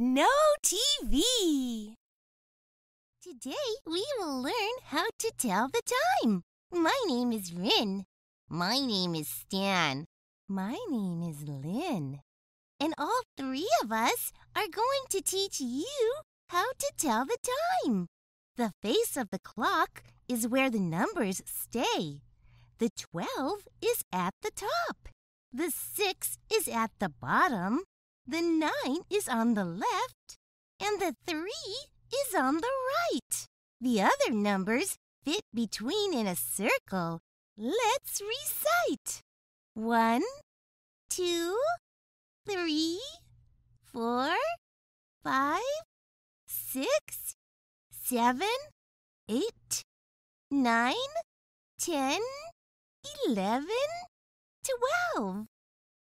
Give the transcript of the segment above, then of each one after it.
No TV! Today we will learn how to tell the time. My name is Rin. My name is Stan. My name is Lynn. And all three of us are going to teach you how to tell the time. The face of the clock is where the numbers stay. The 12 is at the top. The 6 is at the bottom. The nine is on the left, and the three is on the right. The other numbers fit between in a circle. Let's recite. One, two, three, four, five, six, seven, eight, nine, ten, eleven, twelve.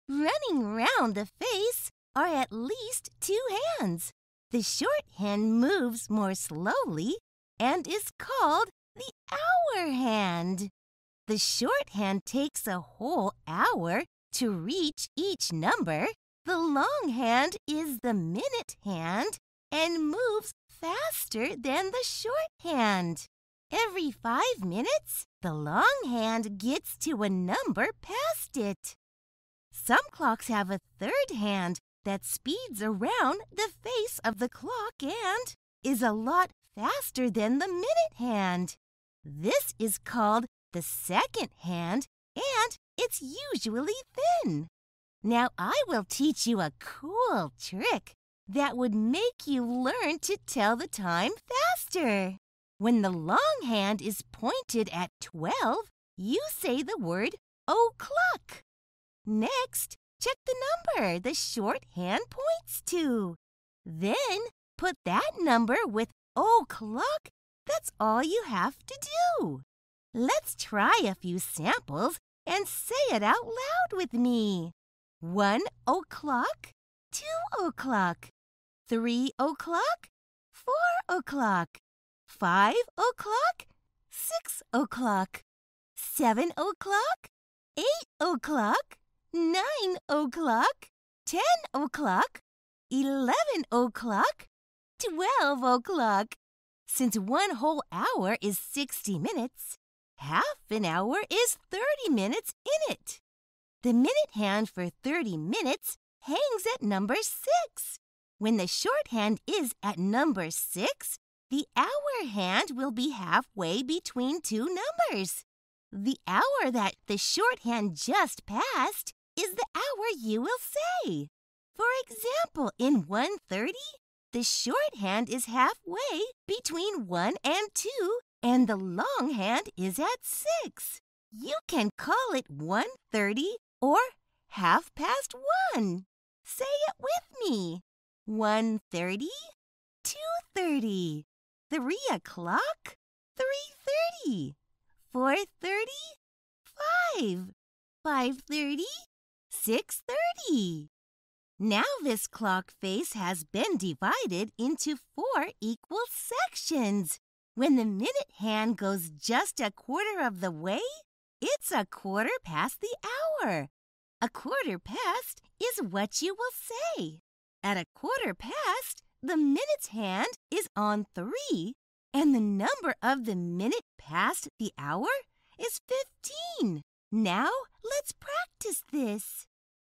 Running round the face are at least two hands. The short hand moves more slowly and is called the hour hand. The short hand takes a whole hour to reach each number. The long hand is the minute hand and moves faster than the short hand. Every five minutes, the long hand gets to a number past it. Some clocks have a third hand that speeds around the face of the clock and is a lot faster than the minute hand. This is called the second hand and it's usually thin. Now I will teach you a cool trick that would make you learn to tell the time faster. When the long hand is pointed at 12, you say the word o'clock. Next, Check the number the shorthand points to. Then put that number with o'clock. Oh, that's all you have to do. Let's try a few samples and say it out loud with me. One o'clock, two o'clock, three o'clock, four o'clock, five o'clock, six o'clock, seven o'clock, eight o'clock, nine o'clock, ten o'clock, eleven o'clock, twelve o'clock. Since one whole hour is 60 minutes, half an hour is 30 minutes in it. The minute hand for 30 minutes hangs at number 6. When the shorthand is at number 6, the hour hand will be halfway between two numbers. The hour that the shorthand just passed is the hour you will say. For example, in 1.30, the shorthand is halfway between 1 and 2, and the long hand is at 6. You can call it 1.30 or half past 1. Say it with me. 1.30, 2.30, 3 o'clock, 3.30, 4.30, 5, 5.30, 6.30. Now this clock face has been divided into four equal sections. When the minute hand goes just a quarter of the way, it's a quarter past the hour. A quarter past is what you will say. At a quarter past, the minute's hand is on three, and the number of the minute past the hour is 15. Now let's practice this.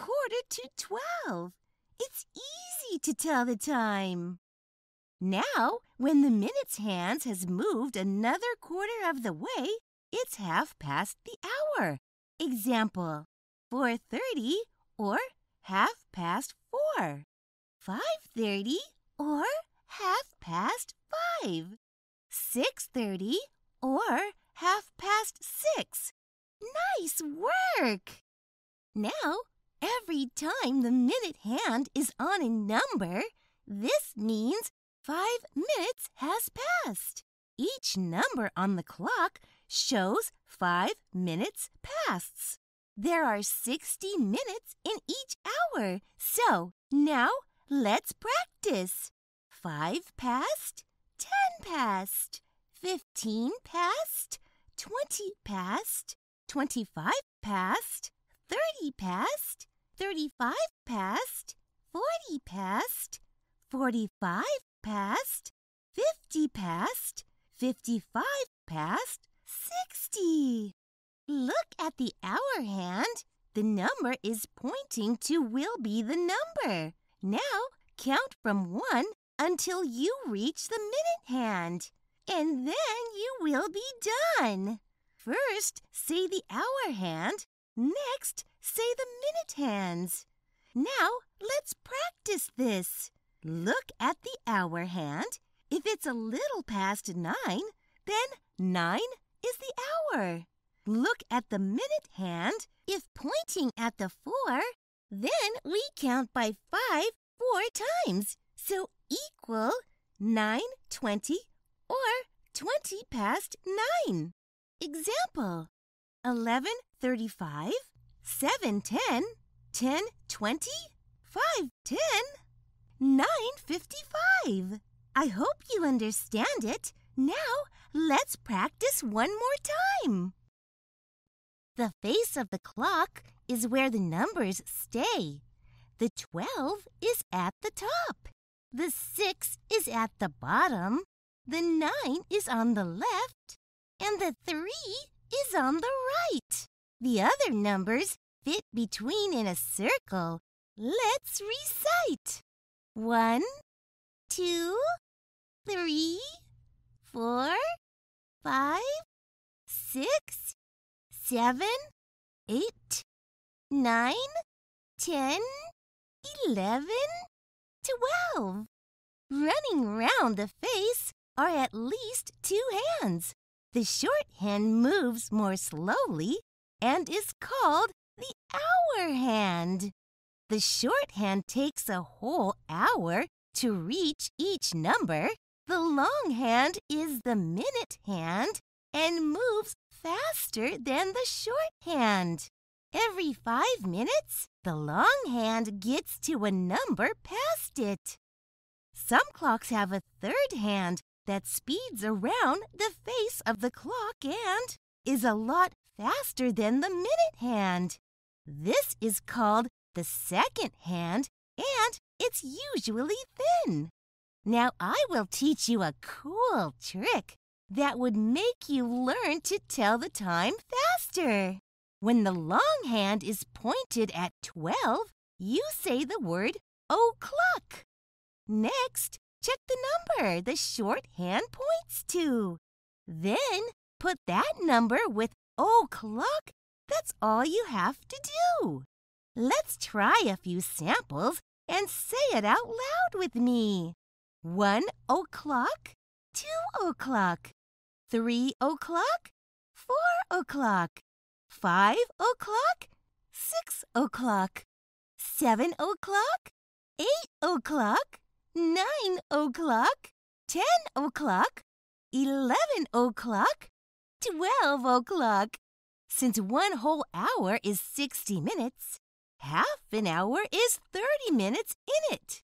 quarter to twelve. It's easy to tell the time. Now, when the minute's hands has moved another quarter of the way, it's half past the hour. Example, 4.30 or half past 4. 5.30 or half past 5. 6.30 or half past 6. Nice work! Now, Every time the minute hand is on a number, this means five minutes has passed. Each number on the clock shows five minutes past. There are 60 minutes in each hour, so now let's practice. Five past, 10 past, 15 past, 20 past, 25 past, 30 past, 35 past, 40 past, 45 past, 50 past, 55 past, 60. Look at the hour hand. The number is pointing to will be the number. Now count from 1 until you reach the minute hand. And then you will be done. First, say the hour hand Next, say the minute hands. Now, let's practice this. Look at the hour hand. If it's a little past nine, then nine is the hour. Look at the minute hand. If pointing at the four, then we count by five four times. So equal 9.20 or 20 past 9. Example 11, 35, 7, 10, 10, 20, 5, 10, 9, 55. I hope you understand it. Now, let's practice one more time. The face of the clock is where the numbers stay. The 12 is at the top. The 6 is at the bottom. The 9 is on the left. And the 3 is on the right. The other numbers fit between in a circle. Let's recite. One, two, three, four, five, six, seven, eight, nine, ten, eleven, twelve. Running round the face are at least two hands. The short hand moves more slowly and is called the hour hand. The short hand takes a whole hour to reach each number. The long hand is the minute hand and moves faster than the short hand. Every five minutes, the long hand gets to a number past it. Some clocks have a third hand that speeds around the face of the clock and is a lot faster than the minute hand. This is called the second hand and it's usually thin. Now I will teach you a cool trick that would make you learn to tell the time faster. When the long hand is pointed at 12, you say the word o'clock. Next, Check the number the shorthand points to. Then put that number with o'clock. Oh, that's all you have to do. Let's try a few samples and say it out loud with me. One o'clock, two o'clock, three o'clock, four o'clock, five o'clock, six o'clock, seven o'clock, eight o'clock, nine o'clock, ten o'clock, eleven o'clock, twelve o'clock. Since one whole hour is 60 minutes, half an hour is 30 minutes in it.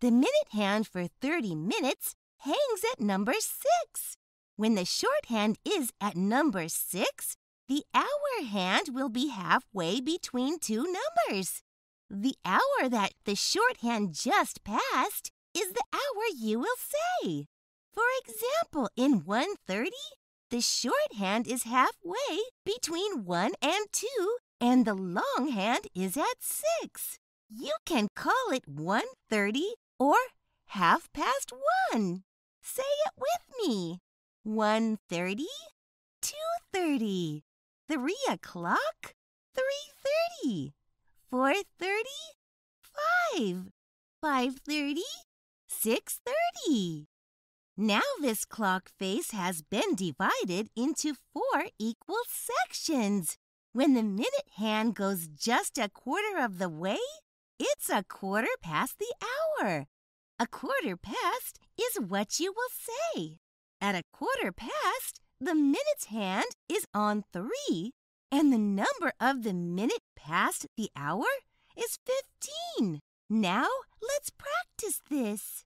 The minute hand for 30 minutes hangs at number six. When the shorthand is at number six, the hour hand will be halfway between two numbers. The hour that the shorthand just passed is the hour you will say. For example, in 1.30, the short hand is halfway between 1 and 2, and the long hand is at 6. You can call it 1.30 or half past 1. Say it with me. 1.30, 2.30, 3 o'clock, 3.30, 4.30, 5, 5.30, 6.30. Now this clock face has been divided into four equal sections. When the minute hand goes just a quarter of the way, it's a quarter past the hour. A quarter past is what you will say. At a quarter past, the minute's hand is on three, and the number of the minute past the hour is 15. Now let's practice this.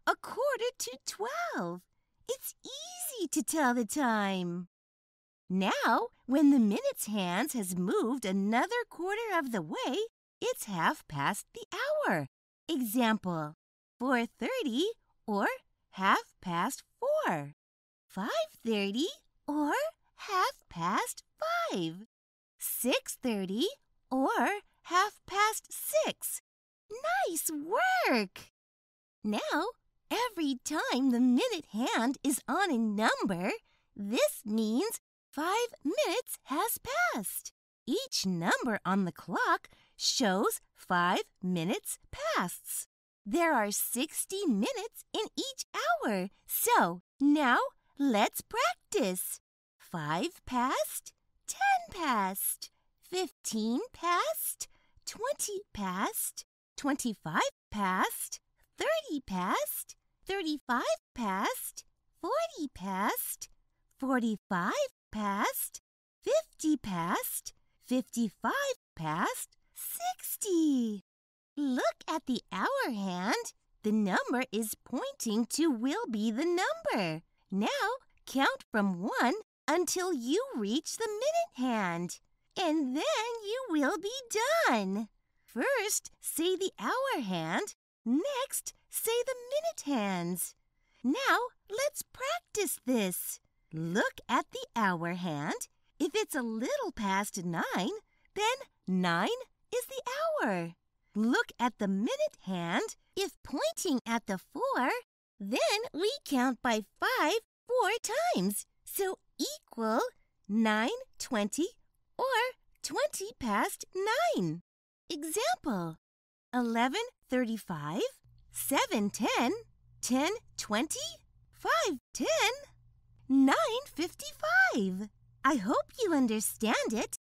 A quarter to twelve. It's easy to tell the time. Now, when the minute's hands has moved another quarter of the way, it's half past the hour. Example, 4.30 or half past 4. 5.30 or half past 5. 6.30 or half past 6. Nice work! Now, Every time the minute hand is on a number, this means five minutes has passed. Each number on the clock shows five minutes past. There are 60 minutes in each hour, so now let's practice. Five past, 10 past, 15 past, 20 past, 25 past, 30 past. 35 past, 40 past, 45 past, 50 past, 55 past, 60. Look at the hour hand. The number is pointing to will be the number. Now count from 1 until you reach the minute hand. And then you will be done. First, say the hour hand. Next, say the minute hands. Now let's practice this. Look at the hour hand. If it's a little past nine, then nine is the hour. Look at the minute hand. If pointing at the four, then we count by five four times. So equal nine twenty or 20 past 9. Example 11:35 7, 10, 10, 20, 5, 10, 9, 55. I hope you understand it.